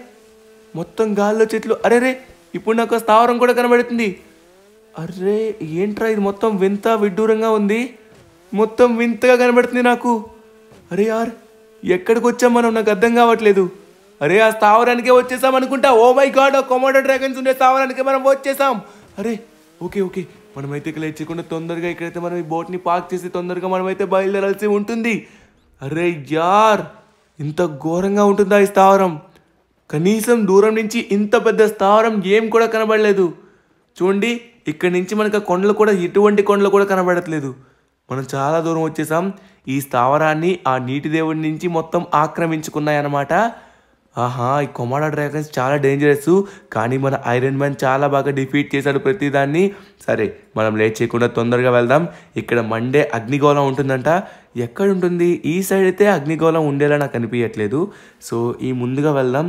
మొత్తం గాల్లో చెట్లు అరే రే ఇప్పుడు నాకు స్థావరం కూడా కనబడుతుంది అరే ఏంట్రా ఇది మొత్తం వింత విడ్డూరంగా ఉంది మొత్తం వింతగా కనబడుతుంది నాకు అరే యార్ ఎక్కడికి వచ్చాం మనం నాకు అర్థం కావట్లేదు అరే ఆ స్థావరానికే వచ్చేసాం అనుకుంటా ఓ మై గాడ్ ఆ కొమోడో డ్రాగన్స్ ఉండే స్థావరానికే మనం వచ్చేసాం అరే ఓకే ఓకే మనమైతే ఇక్కడ లేచకుండా తొందరగా ఇక్కడైతే మనం ఈ బోట్ని పార్క్ చేసి తొందరగా మనమైతే బయలుదేరాల్సి ఉంటుంది అరే యార్ ఇంత ఘోరంగా ఉంటుందా ఈ స్థావరం కనీసం దూరం నుంచి ఇంత పెద్ద స్థావరం ఏం కూడా కనబడలేదు చూడండి ఇక్కడి నుంచి మనకు కొండలు కూడా ఎటువంటి కొండలు కూడా కనబడట్లేదు మనం చాలా దూరం వచ్చేసాం ఈ స్థావరాన్ని ఆ నీటి దేవుడి నుంచి మొత్తం ఆక్రమించుకున్నాయన్నమాట ఆహా ఈ కొమాడ డ్రాగన్స్ చాలా డేంజరస్ కానీ మన ఐరన్ మ్యాన్ చాలా బాగా డిఫీట్ చేశాడు ప్రతిదాన్ని సరే మనం లేట్ చేయకుండా తొందరగా వెళ్దాం ఇక్కడ మండే అగ్నిగోళం ఉంటుందంట ఎక్కడ ఉంటుంది ఈ సైడ్ అయితే అగ్నిగోళం ఉండేలా నాకు అనిపించట్లేదు సో ఈ ముందుగా వెళ్దాం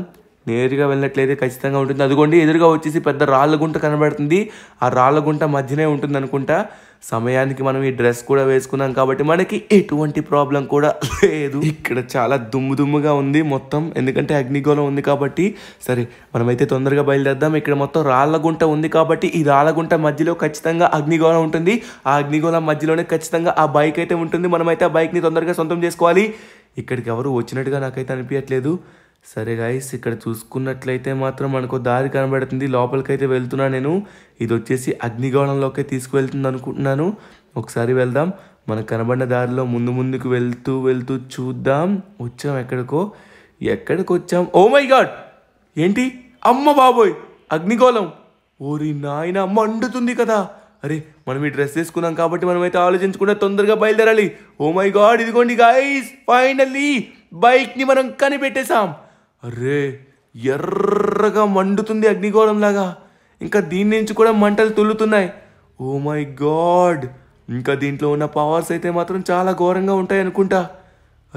నేరుగా వెళ్ళినట్లయితే ఖచ్చితంగా ఉంటుంది అదిగోండి ఎదురుగా వచ్చేసి పెద్ద రాళ్ళ గుంట కనబడుతుంది ఆ రాళ్ళ గుంట మధ్యనే ఉంటుంది అనుకుంటా సమయానికి మనం ఈ డ్రెస్ కూడా వేసుకున్నాం కాబట్టి మనకి ఎటువంటి ప్రాబ్లం కూడా లేదు ఇక్కడ చాలా దుమ్ము దుమ్ముగా ఉంది మొత్తం ఎందుకంటే అగ్నిగోళం ఉంది కాబట్టి సరే మనమైతే తొందరగా బయలుదేద్దాం ఇక్కడ మొత్తం రాళ్ళగుంట ఉంది కాబట్టి ఈ రాళ్ళగుంట మధ్యలో ఖచ్చితంగా అగ్నిగోళం ఉంటుంది ఆ అగ్నిగోళం మధ్యలోనే ఖచ్చితంగా ఆ బైక్ అయితే ఉంటుంది మనమైతే ఆ బైక్ని తొందరగా సొంతం చేసుకోవాలి ఇక్కడికి ఎవరు వచ్చినట్టుగా నాకైతే అనిపించట్లేదు సరే గాయస్ ఇక్కడ చూసుకున్నట్లయితే మాత్రం మనకు దారి కనబడుతుంది లోపలికైతే వెళ్తున్నాను నేను ఇది వచ్చేసి అగ్నిగోళంలోకి తీసుకువెళ్తుంది అనుకుంటున్నాను ఒకసారి వెళ్దాం మనకు కనబడిన దారిలో ముందు ముందుకు వెళ్తూ వెళ్తూ చూద్దాం వచ్చాం ఎక్కడికో ఎక్కడికి వచ్చాం ఓ మై గాడ్ ఏంటి అమ్మ బాబోయ్ అగ్నిగోళం ఓరి నాయన మండుతుంది కదా అరే మనం ఈ డ్రెస్ వేసుకున్నాం కాబట్టి మనం అయితే ఆలోచించకుండా తొందరగా బయలుదేరాలి ఓ మై గాడ్ ఇదిగోండి గాయస్ ఫైనల్లీ బైక్ని మనం కనిపెట్టేశాం అరే ఎర్రగా మండుతుంది అగ్నిగోళం లాగా ఇంకా దీని నుంచి కూడా మంటలు తుల్లుతున్నాయి ఓ మై గాడ్ ఇంకా దీంట్లో ఉన్న పవర్స్ అయితే మాత్రం చాలా ఘోరంగా ఉంటాయి అనుకుంటా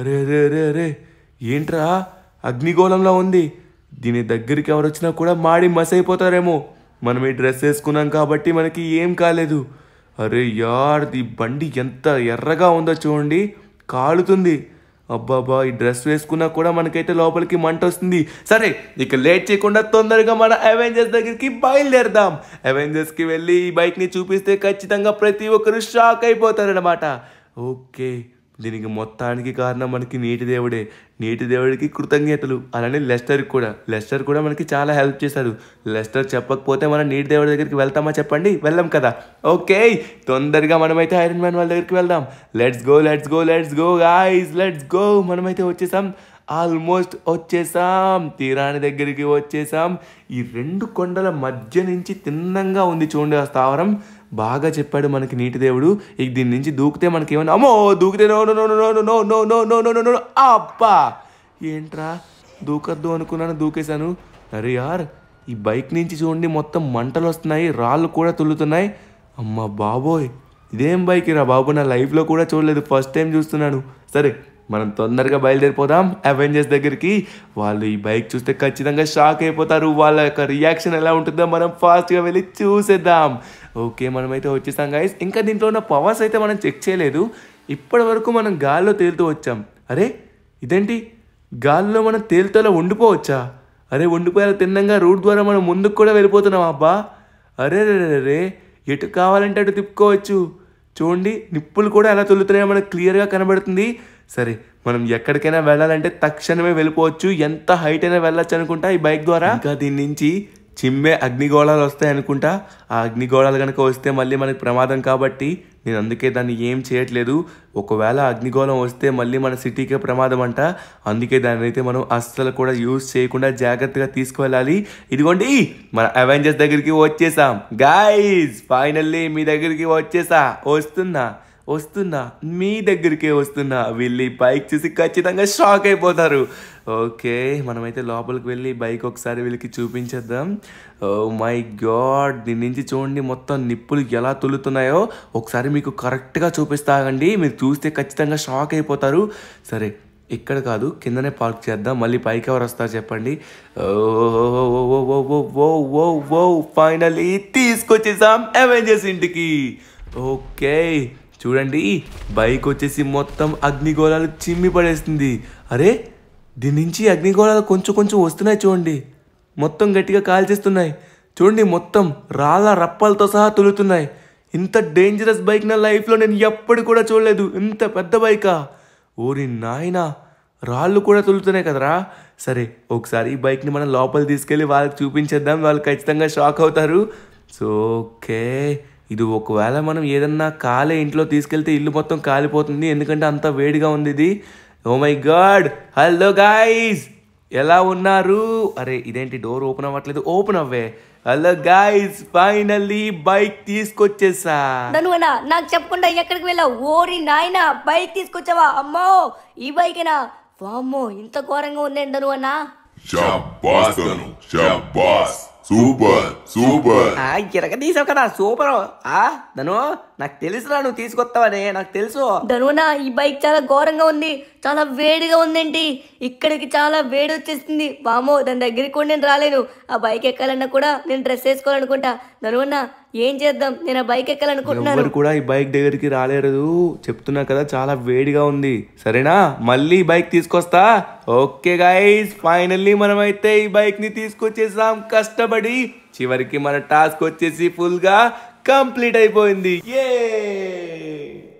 అరే అరే అరే అరే ఏంట్రా అగ్నిగోళంలో ఉంది దీని దగ్గరికి ఎవరు వచ్చినా కూడా మాడి మసైపోతారేమో మనం ఈ డ్రెస్ వేసుకున్నాం కాబట్టి మనకి ఏం కాలేదు అరే యార్ ది బండి ఎంత ఎర్రగా ఉందో చూడండి కాలుతుంది అబ్బాబా ఈ డ్రెస్ వేసుకున్నా కూడా మనకైతే లోపలికి మంట వస్తుంది సరే ఇక లేట్ చేయకుండా తొందరగా మన అవెంజర్స్ దగ్గరికి బయలుదేరదాం అవెంజర్స్కి వెళ్ళి ఈ బైక్ని చూపిస్తే ఖచ్చితంగా ప్రతి ఒక్కరు షాక్ అయిపోతారనమాట ఓకే దీనికి మొత్తానికి కారణం మనకి నీటి దేవుడే నీటి దేవుడికి కృతజ్ఞతలు అలానే లెస్టర్ కూడా లెస్టర్ కూడా మనకి చాలా హెల్ప్ చేశారు లెస్టర్ చెప్పకపోతే మనం నీటి దేవుడి దగ్గరికి వెళ్తామా చెప్పండి వెళ్దాం కదా ఓకే తొందరగా మనమైతే ఐరన్ మ్యాన్ వాళ్ళ దగ్గరికి వెళ్దాం let's go let's go let's go guys let's go మనమైతే వచ్చేసాం ఆల్మోస్ట్ వచ్చేసాం తీరాని దగ్గరికి వచ్చేసాం ఈ రెండు కొండల మధ్య నుంచి తిన్నంగా ఉంది చూడండి ఆ స్థావరం బాగా చెప్పాడు మనకి నీటి దేవుడు ఇక దీని నుంచి దూకితే మనకి ఏమన్నా అమ్మో దూకితే no no no no no no no no no no no అబ్బా ఏంట్రా దూకద్దు అనుకున్నాను దూకేశాను అరే యార్ ఈ బైక్ నుంచి చూడండి మొత్తం మంటలు వస్తున్నాయి రాళ్ళు కూడా తుల్లుతున్నాయి అమ్మ బాబోయ్ ఇదేం బైక్ రా బాబు నా లైఫ్లో కూడా చూడలేదు ఫస్ట్ టైం చూస్తున్నాను సరే మనం తొందరగా బయలుదేరిపోదాం అవెంజర్స్ దగ్గరికి వాళ్ళు ఈ బైక్ చూస్తే ఖచ్చితంగా షాక్ అయిపోతారు వాళ్ళ యొక్క రియాక్షన్ ఎలా ఉంటుందో మనం ఫాస్ట్గా వెళ్ళి చూసేద్దాం ఓకే మనమైతే వచ్చేస్తాం గాయస్ ఇంకా దీంట్లో ఉన్న పవర్స్ అయితే మనం చెక్ చేయలేదు ఇప్పటి వరకు మనం గాల్లో తేలుతూ వచ్చాం అరే ఇదేంటి గాల్లో మనం తేలుతోలా ఉండిపోవచ్చా అరే ఉండిపోయేలా తిన్నంగా రూట్ ద్వారా మనం ముందుకు కూడా వెళ్ళిపోతున్నాం అబ్బా అరే రే రే ఎటు కావాలంటే అటు తిప్పుకోవచ్చు చూడండి నిప్పులు కూడా ఎలా తొలుతున్నాయో మనకు క్లియర్గా కనబడుతుంది సరే మనం ఎక్కడికైనా వెళ్ళాలంటే తక్షణమే వెళ్ళిపోవచ్చు ఎంత హైట్ అయినా వెళ్ళచ్చు అనుకుంటా ఈ బైక్ ద్వారా ఇంకా దీని నుంచి చిమ్మే అగ్నిగోళాలు వస్తాయి అనుకుంటా ఆ అగ్నిగోళాలు కనుక వస్తే మళ్ళీ మనకి ప్రమాదం కాబట్టి నేను అందుకే దాన్ని ఏం చేయట్లేదు ఒకవేళ అగ్నిగోళం వస్తే మళ్ళీ మన సిటీకే ప్రమాదం అంట అందుకే దాన్ని అయితే మనం అస్సలు కూడా యూజ్ చేయకుండా జాగ్రత్తగా తీసుకువెళ్ళాలి ఇదిగోండి మన అవెంజర్స్ దగ్గరికి వచ్చేసాం గాయస్ ఫైనల్లీ మీ దగ్గరికి వచ్చేసా వస్తుందా వస్తున్నా మీ దగ్గరికే వస్తున్నా వెళ్ళి బైక్ చూసి ఖచ్చితంగా షాక్ అయిపోతారు ఓకే మనమైతే లోపలికి వెళ్ళి బైక్ ఒకసారి వీళ్ళకి చూపించేద్దాం ఓ మై గాడ్ దీని నుంచి చూడండి మొత్తం నిప్పులు ఎలా తులుతున్నాయో ఒకసారి మీకు కరెక్ట్గా చూపిస్తాగండి మీరు చూస్తే ఖచ్చితంగా షాక్ అయిపోతారు సరే ఇక్కడ కాదు కిందనే పార్క్ చేద్దాం మళ్ళీ పైకి ఎవరు వస్తారు చెప్పండి ఓ ఫైనలీ తీసుకొచ్చేసాం అవెంజర్స్ ఇంటికి ఓకే చూడండి బైక్ వచ్చేసి మొత్తం అగ్నిగోళాలు చిమ్మి పడేస్తుంది అరే దీని నుంచి అగ్నిగోళాలు కొంచెం కొంచెం వస్తున్నాయి చూడండి మొత్తం గట్టిగా కాల్చేస్తున్నాయి చూడండి మొత్తం రాళ్ళ రప్పలతో సహా తొలుతున్నాయి ఇంత డేంజరస్ బైక్ నా లైఫ్లో నేను ఎప్పుడు కూడా చూడలేదు ఇంత పెద్ద బైకా ఓరి నాయనా రాళ్ళు కూడా తొలుతున్నాయి కదరా సరే ఒకసారి ఈ బైక్ని మనం లోపల తీసుకెళ్ళి వాళ్ళకి చూపించేద్దాం వాళ్ళు ఖచ్చితంగా షాక్ అవుతారు సో ఓకే ఇది ఒకవేళ మనం ఏదన్నా కాలే ఇంట్లో తీసుకెళ్తే ఇల్లు మొత్తం కాలిపోతుంది ఎందుకంటే అంత వేడిగా ఉంది ఇది oh my god hello guys ఎలా ఉన్నారు అరే ఇదేంటి డోర్ ఓపెన్ అవ్వట్లేదు ఓపెన్ అవ్వే హలో గాయస్ ఫైనల్లీ బైక్ తీసుకొచ్చేసా నాకు చెప్పకుండా ఎక్కడికి వెళ్ళావు ఓరి నాయన బైక్ తీసుకొచ్చావా అమ్మో ఈ బైక్ వామ్మో ఇంత ఘోరంగా ఉందేంటి నన్ను అన్నా సూపర్ సూపర్ గిరక తీసావు కదా సూపర్ ఆ ధను నాకు తెలుసు నువ్వు తీసుకొస్తావని నాకు తెలుసు నా ఈ బైక్ చాలా ఘోరంగా ఉంది చాలా వేడిగా ఉందేంటి ఇక్కడికి చాలా వేడి వచ్చేస్తుంది వామో దాని దగ్గరికి కూడా నేను రాలేను ఆ బైక్ ఎక్కాలన్నా కూడా నేను డ్రెస్ వేసుకోవాలనుకుంటా ననువన్నా ఏం చేద్దాం నేను ఆ బైక్ ఎక్కాలనుకుంటున్నాను కూడా ఈ బైక్ దగ్గరికి రాలేరు చెప్తున్నా కదా చాలా వేడిగా ఉంది సరేనా మళ్ళీ బైక్ తీసుకొస్తా ఓకే గైస్ ఫైనల్లీ మనం అయితే ఈ బైక్ని తీసుకొచ్చేసాం కష్టపడి చివరికి మన టాస్క్ వచ్చేసి ఫుల్గా కంప్లీట్ అయిపోయింది ఏ